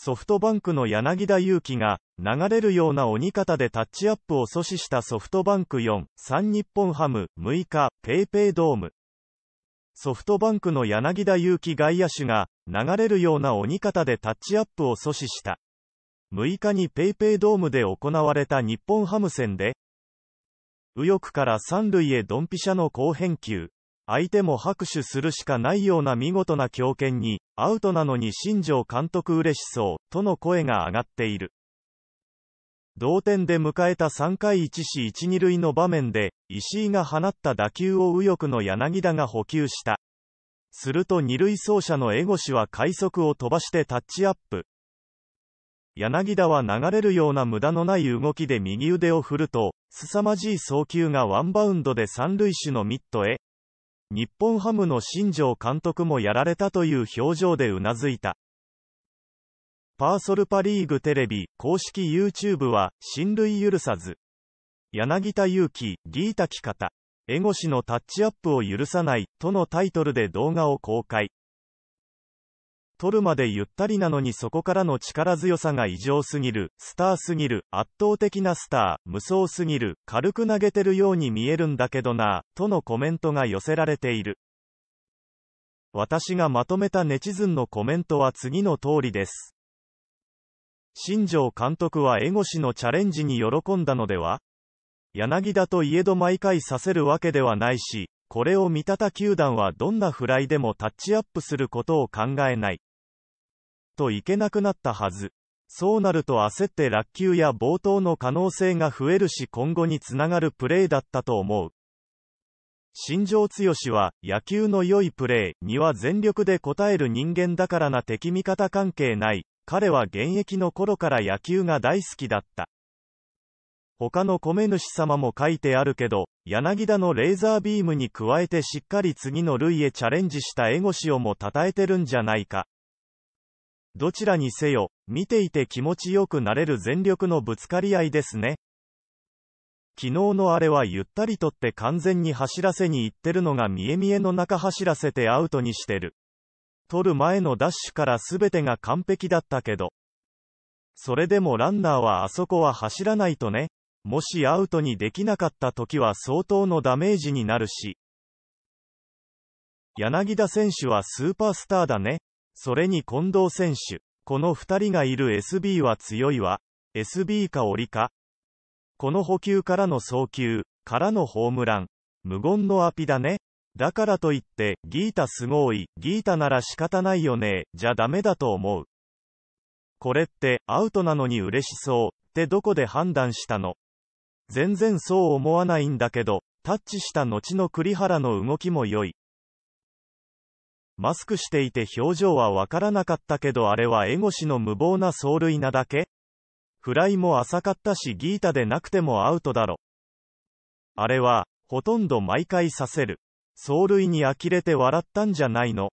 ソフトバンクの柳田悠岐が、流れるような鬼方でタッチアップを阻止したソフトバンク4、3日本ハム、6日、ペイペイドーム。ソフトバンクの柳田悠岐外野手が、流れるような鬼方でタッチアップを阻止した。6日に PayPay ドームで行われた日本ハム戦で、右翼から三塁へドンピシャの好返球。相手も拍手するしかないような見事な強肩に、アウトなのに新庄監督嬉しそう、との声が上がっている。同点で迎えた3回1死1、2塁の場面で、石井が放った打球を右翼の柳田が補給した。すると二塁走者の江越は快速を飛ばしてタッチアップ。柳田は流れるような無駄のない動きで右腕を振ると、凄まじい送球がワンバウンドで三塁手のミットへ、日本ハムの新庄監督もやられたという表情でうなずいた。パーソルパリーグテレビ、公式 YouTube は、親類許さず。柳田祐希、リータキ方。江越のタッチアップを許さない、とのタイトルで動画を公開。取るまでゆったりなのにそこからの力強さが異常すぎる、スターすぎる、圧倒的なスター、無双すぎる、軽く投げてるように見えるんだけどな、とのコメントが寄せられている。私がまとめたネチズンのコメントは次の通りです。新庄監督はエゴ氏のチャレンジに喜んだのでは柳田といえど毎回させるわけではないし、これを見たた球団はどんなフライでもタッチアップすることを考えない。といけなくなったはず。そうなると焦って落球や冒頭の可能性が増えるし今後につながるプレーだったと思う。新庄剛志は、野球の良いプレーには全力で応える人間だからな敵味方関係ない。彼は現役の頃から野球が大好きだった。他の米主様も書いてあるけど、柳田のレーザービームに加えてしっかり次の類へチャレンジした江越をも称えてるんじゃないか。どちらにせよ、見ていて気持ちよくなれる全力のぶつかり合いですね。昨日のあれはゆったりとって完全に走らせに行ってるのが見え見えの中走らせてアウトにしてる。取る前のダッシュから全てが完璧だったけど。それでもランナーはあそこは走らないとね。もしアウトにできなかった時は相当のダメージになるし。柳田選手はスーパースターだね。それに近藤選手。この2人がいる SB は強いわ。SB か折りか。この補給からの送球、からのホームラン。無言のアピだね。だからといって、ギータすごい、ギータなら仕方ないよね、じゃダメだと思う。これって、アウトなのに嬉しそう、ってどこで判断したの全然そう思わないんだけど、タッチした後の栗原の動きも良い。マスクしていて表情はわからなかったけどあれはエゴシの無謀な走塁なだけフライも浅かったしギータでなくてもアウトだろ。あれは、ほとんど毎回させる。走塁に呆れて笑ったんじゃないの